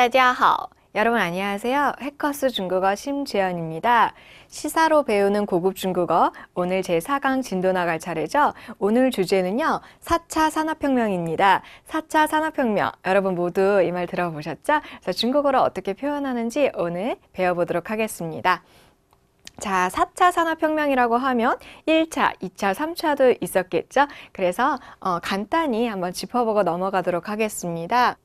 大家好. 여러분 안녕하세요. 해커스 중국어 심재현입니다. 시사로 배우는 고급 중국어 오늘 제4강 진도 나갈 차례죠. 오늘 주제는요. 4차 산업혁명입니다. 4차 산업혁명 여러분 모두 이 말 들어보셨죠? 그래서 중국어로 어떻게 표현하는지 오늘 배워보도록 하겠습니다. 자, 4차 산업혁명이라고 하면 1차, 2차, 3차도 있었겠죠? 그래서 어, 간단히 한번 짚어보고 넘어가도록 하겠습니다.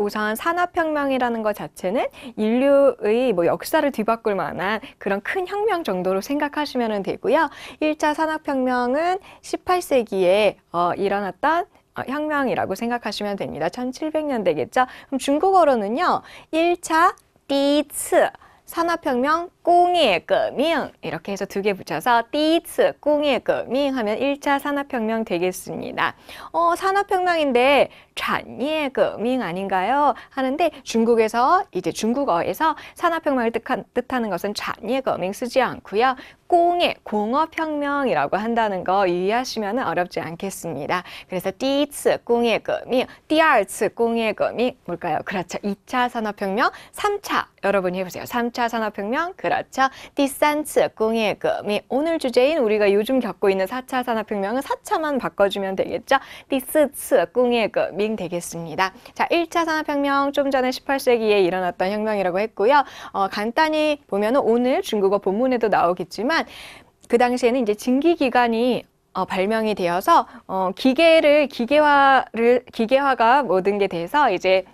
우선 산업혁명이라는 것 자체는 인류의 뭐 역사를 뒤바꿀 만한 그런 큰 혁명 정도로 생각하시면 되고요. 1차 산업혁명은 18세기에 어, 일어났던 어, 혁명이라고 생각하시면 됩니다. 1700년대겠죠? 그럼 중국어로는요. 1차, 디츠 산업혁명 꽁의革命 이렇게 해서 두 개 붙여서 띠츠 꽁의 革命 하면 1차 산업혁명 되겠습니다. 어, 산업혁명인데 잔예 革命 아닌가요? 하는데 중국에서 이제 중국어에서 산업혁명을 뜻하, 뜻하는 것은 잔예 革命 쓰지 않고요. 공의 공업혁명이라고 한다는 거 이해하시면 어렵지 않겠습니다. 그래서 第一次 공예금이 第二次 공예금이 뭘까요? 그렇죠. 2차 산업혁명, 3차 여러분이 해보세요. 3차 산업혁명, 그렇죠. 第三次 공예금이 오늘 주제인 우리가 요즘 겪고 있는 4차 산업혁명은 4차만 바꿔주면 되겠죠. 第四次 공예금이 되겠습니다. 자, 1차 산업혁명 좀 전에 18세기에 일어났던 혁명이라고 했고요. 어, 간단히 보면 오늘 중국어 본문에도 나오겠지만 있지만 그 당시에는 이제 증기기관이 어, 발명이 되어서 어, 기계를 기계화를 기계화가 모든 게 돼서 이제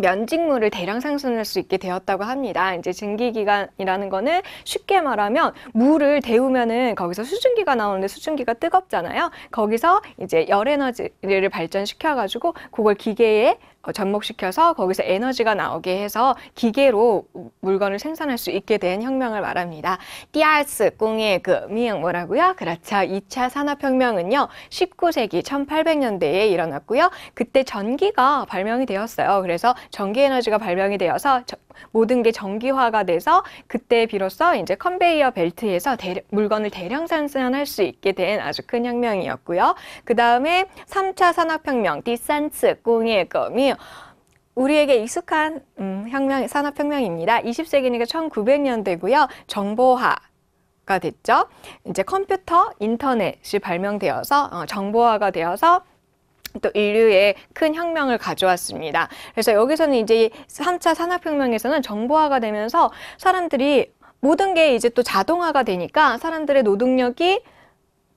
면직물을 대량 생산할 수 있게 되었다고 합니다. 이제 증기기관이라는 거는 쉽게 말하면 물을 데우면은 거기서 수증기가 나오는데 수증기가 뜨겁잖아요. 거기서 이제 열 에너지를 발전시켜 가지고 그걸 기계에 어, 접목시켜서 거기서 에너지가 나오게 해서 기계로 물건을 생산할 수 있게 된 혁명을 말합니다. 디아스 공의 그 미양 뭐라고요? 그렇죠. 2차 산업혁명은요. 19세기 1800년대에 일어났고요. 그때 전기가 발명이 되었어요. 그래서 전기 에너지가 발명이 되어서 모든 게 전기화가 돼서 그때 비로소 이제 컨베이어 벨트에서 대량, 물건을 대량 생산할 수 있게 된 아주 큰 혁명이었고요. 그 다음에 3차 산업혁명 디센츠 공의 거미 우리에게 익숙한 음, 혁명, 산업혁명입니다. 20세기니까 1900년대고요. 정보화, 가 됐죠. 이제 컴퓨터, 인터넷이 발명되어서 어, 정보화가 되어서 또 인류에 큰 혁명을 가져왔습니다. 그래서 여기서는 이제 3차 산업혁명에서는 정보화가 되면서 사람들이 모든 게 이제 또 자동화가 되니까 사람들의 노동력이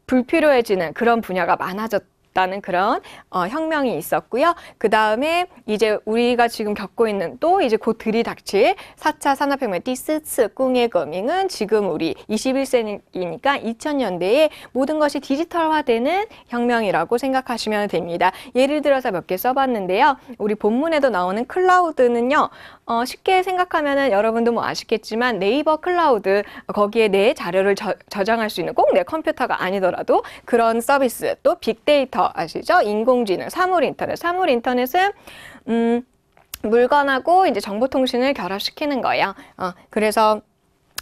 불필요해지는 그런 분야가 많아졌다. 있다는 그런 어, 혁명이 있었고요. 그 다음에 이제 우리가 지금 겪고 있는 또 이제 곧 들이닥칠 4차 산업혁명 디스츠 꿍의 거밍은 지금 우리 21세기니까 2000년대에 모든 것이 디지털화되는 혁명이라고 생각하시면 됩니다. 예를 들어서 몇 개 써봤는데요. 우리 본문에도 나오는 클라우드는요. 어, 쉽게 생각하면 여러분도 뭐 아시겠지만 네이버 클라우드 거기에 내 자료를 저, 저장할 수 있는 꼭 내 컴퓨터가 아니더라도 그런 서비스 또 빅데이터 저 아시죠? 인공지능, 사물 인터넷. 사물 인터넷은 음 물건하고 이제 정보통신을 결합시키는 거예요. 어, 그래서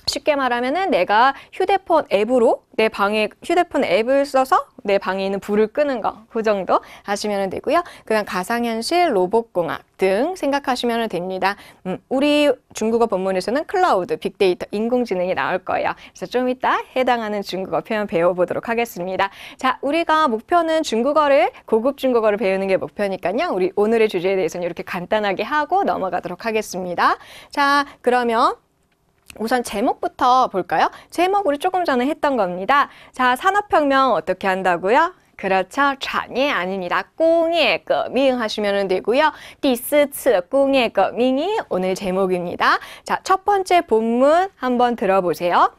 쉽게 말하면은 내가 휴대폰 앱으로 내 방에 휴대폰 앱을 써서 내 방에 있는 불을 끄는 거 그 정도 하시면 되고요. 그냥 가상현실, 로봇공학 등 생각하시면 됩니다. 음, 우리 중국어 본문에서는 클라우드, 빅데이터, 인공지능이 나올 거예요. 그래서 좀 이따 해당하는 중국어 표현 배워보도록 하겠습니다. 자, 우리가 목표는 중국어를 고급 중국어를 배우는 게 목표니까요. 우리 오늘의 주제에 대해서는 이렇게 간단하게 하고 넘어가도록 하겠습니다. 자, 그러면 우선 제목부터 볼까요? 제목 우리 조금 전에 했던 겁니다. 자, 산업혁명 어떻게 한다고요? 그렇죠. 잔예 아닙니다. 꽁의 거밍 하시면 되고요. 디스츠 꽁의 거밍이 오늘 제목입니다. 자, 첫 번째 본문 한번 들어보세요.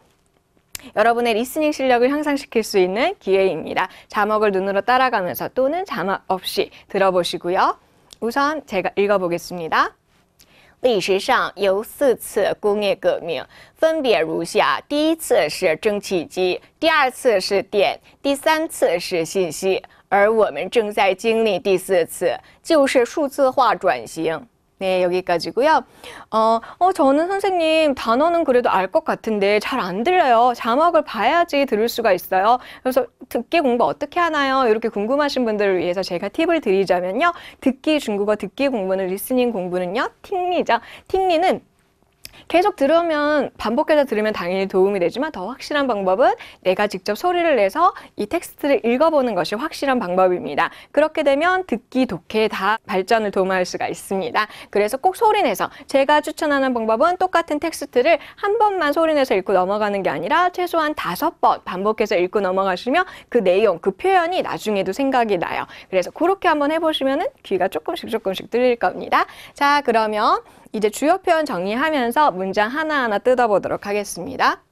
여러분의 리스닝 실력을 향상시킬 수 있는 기회입니다. 자막을 눈으로 따라가면서 또는 자막 없이 들어보시고요. 우선 제가 읽어보겠습니다. 历史上有四次工业革命，分别如下：第一次是蒸汽机，第二次是电，第三次是信息，而我们正在经历第四次，就是数字化转型。 네, 여기까지고요. 어, 어, 저는 선생님 단어는 그래도 알 것 같은데 잘 안 들려요. 자막을 봐야지 들을 수가 있어요. 그래서 듣기 공부 어떻게 하나요? 이렇게 궁금하신 분들을 위해서 제가 팁을 드리자면요. 듣기 중국어 듣기 공부는 리스닝 공부는요. 틱리죠틱리는 계속 들으면 반복해서 들으면 당연히 도움이 되지만 더 확실한 방법은 내가 직접 소리를 내서 이 텍스트를 읽어보는 것이 확실한 방법입니다. 그렇게 되면 듣기, 독해 다 발전을 도모할 수가 있습니다. 그래서 꼭 소리내서 제가 추천하는 방법은 똑같은 텍스트를 한 번만 소리내서 읽고 넘어가는 게 아니라 최소한 다섯 번 반복해서 읽고 넘어가시면 그 내용, 그 표현이 나중에도 생각이 나요. 그래서 그렇게 한번 해보시면 귀가 조금씩 조금씩 들릴 겁니다. 자, 그러면 이제 주요 표현 정리하면서 문장 하나하나 뜯어보도록 하겠습니다.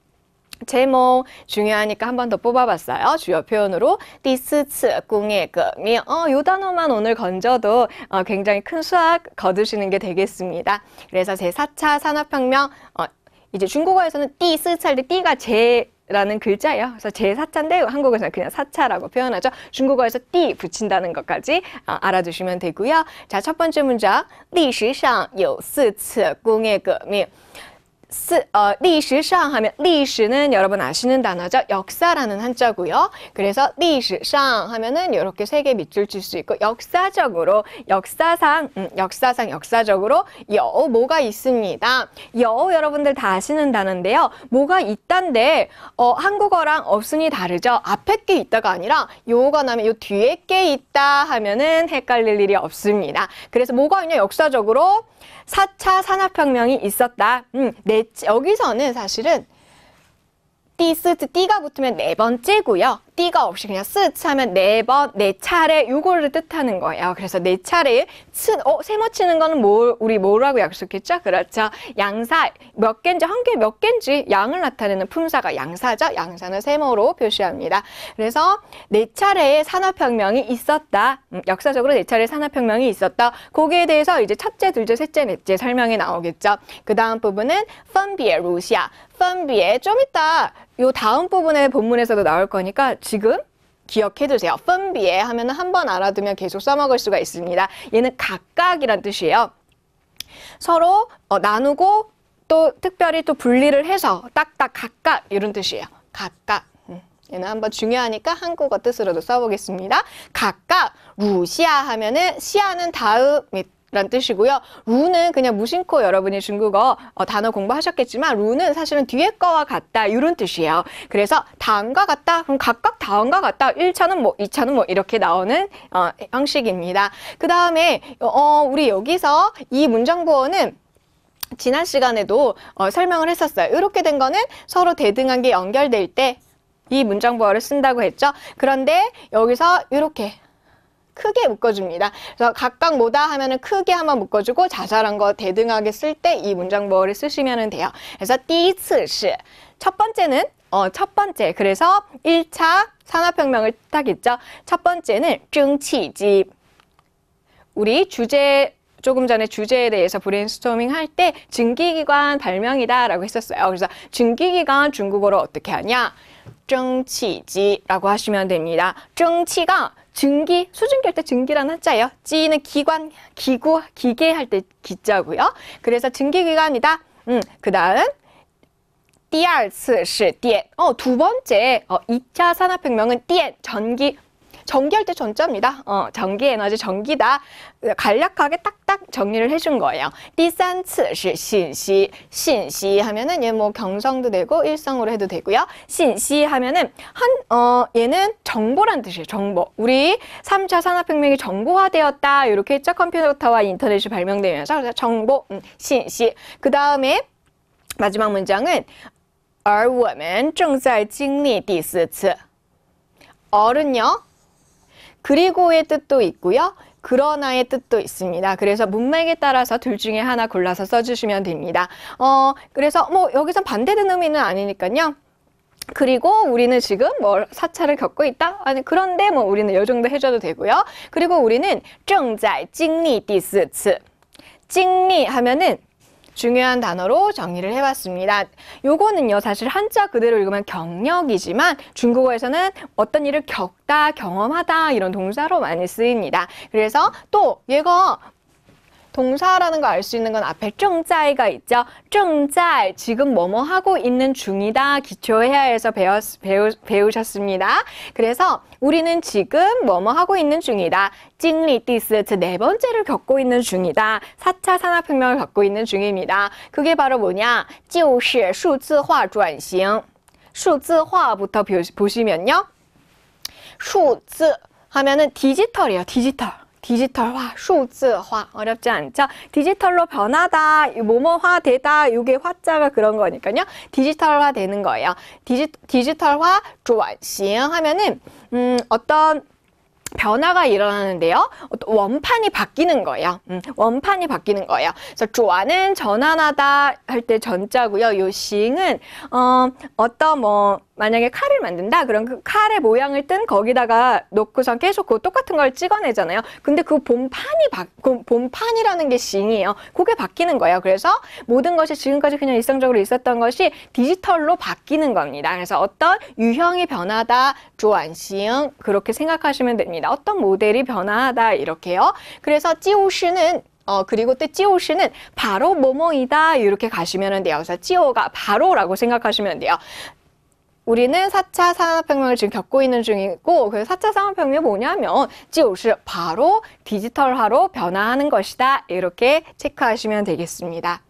제목 중요하니까 한 번 더 뽑아봤어요. 주요 표현으로 디스츠 꿍예금이 어, 요 단어만 오늘 건져도 어, 굉장히 큰 수학 거두시는 게 되겠습니다. 그래서 제 4차 산업혁명 어, 이제 중국어에서는 디스 츠할때 띠가 제 라는 글자예요. 그래서 제사차인데 한국에서는 그냥 사차라고 표현하죠. 중국어에서 띠 붙인다는 것까지 어, 알아두시면 되고요. 자, 첫 번째 문장. 历史上有四次工业革命。 스, 어, 리시상 하면 리시는 여러분 아시는 단어죠. 역사라는 한자고요. 그래서 리시상 하면은 이렇게 세 개 밑줄 칠 수 있고 역사적으로 역사상 음, 역사상 역사적으로 여 뭐가 있습니다. 여 여러분들 다 아시는 단어인데요. 뭐가 있단데 어, 한국어랑 없으니 다르죠. 앞에 게 있다가 아니라 요가 나면 요 뒤에 게 있다 하면은 헷갈릴 일이 없습니다. 그래서 뭐가 있냐 역사적으로 4차 산업혁명이 있었다. 음, 네, 여기서는 사실은 띠스트 띠가 붙으면 네 번째고요. 띠가 없이 그냥 쓰츠 하면 네 번, 네 차례 요거를 뜻하는 거예요. 그래서 네 차례 친, 어, 세모 치는 거는 뭐, 우리 뭐라고 약속했죠? 그렇죠. 양사 몇 개인지 한 개 몇 개인지 양을 나타내는 품사가 양사죠. 양사는 세모로 표시합니다. 그래서 네 차례의 산업혁명이 있었다. 음, 역사적으로 네 차례 산업혁명이 있었다. 거기에 대해서 이제 첫째, 둘째, 셋째, 넷째 설명이 나오겠죠. 그 다음 부분은 펀비에 루시아. 펀비에 좀 이따 요 다음 부분의 본문에서도 나올 거니까 지금 기억해두세요. 펀비에 하면 한 번 알아두면 계속 써먹을 수가 있습니다. 얘는 각각이란 뜻이에요. 서로 어, 나누고 또 특별히 또 분리를 해서 딱딱 각각 이런 뜻이에요. 각각. 음, 얘는 한번 중요하니까 한국어 뜻으로도 써보겠습니다. 각각 루시아 하면은 시아는 다음 란 뜻이고요. 루는 그냥 무심코 여러분이 중국어 어, 단어 공부하셨겠지만 루는 사실은 뒤에 거와 같다 이런 뜻이에요. 그래서 다음과 같다 그럼 각각 다음과 같다 1차는 뭐 2차는 뭐 이렇게 나오는 어, 형식입니다. 그 다음에 어, 우리 여기서 이 문장 부어는 지난 시간에도 어, 설명을 했었어요. 이렇게 된 거는 서로 대등한 게 연결될 때 이 문장 부어를 쓴다고 했죠. 그런데 여기서 이렇게 크게 묶어줍니다. 그래서 각각 뭐다 하면은 크게 한번 묶어주고 자잘한 거 대등하게 쓸 때 이문장머를 쓰시면 은 돼요. 그래서 第一次是첫 번째는 어, 첫 번째. 그래서 1차 산업혁명을 딱 있죠. 첫 번째는 증치집. 우리 주제 조금 전에 주제에 대해서 브레인스토밍 할 때 증기기관 발명이다라고 했었어요. 그래서 증기기관 중국어로 어떻게 하냐? 증치지라고 하시면 됩니다. 증치가 증기, 수증기할 때 증기라는 한자예요. 찌는 기관, 기구, 기계 할 때 기자고요. 그래서 증기기관이다. 음, 그 다음 第二次是电. 어, 두 번째 어, 이차 산업혁명은 电, 전기, 전기할 때 전자입니다. 어, 전기 에너지 전기다. 간략하게 딱딱 정리를 해준 거예요. 第三次是 신시. 신시 하면은 얘뭐 경성도 되고 일성으로 해도 되고요. 신시 하면은 한어 얘는 정보란 뜻이에요. 정보. 우리 삼차 산업혁명이 정보화되었다. 이렇게 했죠. 컴퓨터와 인터넷이 발명되면서 그래서 정보 음, 신시. 그 다음에 마지막 문장은 而我们正在经历第四次。어른요 어, 그리고의 뜻도 있고요. 그러나의 뜻도 있습니다. 그래서 문맥에 따라서 둘 중에 하나 골라서 써주시면 됩니다. 어, 그래서 뭐 여기서 반대되는 의미는 아니니까요. 그리고 우리는 지금 뭐사찰을 겪고 있다? 아니 그런데 뭐 우리는 요 정도 해줘도 되고요. 그리고 우리는 正在经历第四次经历 하면은 중요한 단어로 정리를 해봤습니다. 요거는요, 사실 한자 그대로 읽으면 경력이지만 중국어에서는 어떤 일을 겪다, 경험하다 이런 동사로 많이 쓰입니다. 그래서 또 얘가 동사라는 거 알 수 있는 건 앞에 정자이가 있죠. 정자 이 지금 뭐뭐 하고 있는 중이다. 기초회화에서 배웠, 배우, 배우셨습니다. 그래서 우리는 지금 뭐뭐 하고 있는 중이다. 찡리 디스트 네 번째를 겪고 있는 중이다. 4차 산업혁명을 겪고 있는 중입니다. 그게 바로 뭐냐? 就是数字化转型.数字화부터 보시면요. 数字 하면은 디지털이에요. 디지털. 디지털화, 수즈화 어렵지 않죠? 디지털로 변하다, 뭐뭐화 되다 이게 화자가 그런 거니까요. 디지털화 되는 거예요. 디지, 디지털화, 조환, 시 하면은 음, 어떤 변화가 일어나는데요. 원판이 바뀌는 거예요. 음, 원판이 바뀌는 거예요. 그래서 조화는 전환하다 할 때 전자고요. 요 싱은 어, 어떤 뭐 만약에 칼을 만든다 그럼 그 칼의 모양을 뜬 거기다가 놓고선 계속 그 똑같은 걸 찍어내잖아요 근데 그 본판이 바, 그 본판이라는 게 싱이에요 그게 바뀌는 거예요 그래서 모든 것이 지금까지 그냥 일상적으로 있었던 것이 디지털로 바뀌는 겁니다 그래서 어떤 유형이 변하다 조안싱 그렇게 생각하시면 됩니다 있습니다. 어떤 모델이 변화하다 이렇게요. 그래서 찌오슈는 어, 그리고 또 찌오시는 바로 뭐뭐이다 이렇게 가시면 돼요. 그래서 찌오가 바로라고 생각하시면 돼요. 우리는 4차 산업혁명을 지금 겪고 있는 중이고 그 4차 산업혁명이 뭐냐면 찌오시 바로 디지털화로 변화하는 것이다 이렇게 체크하시면 되겠습니다.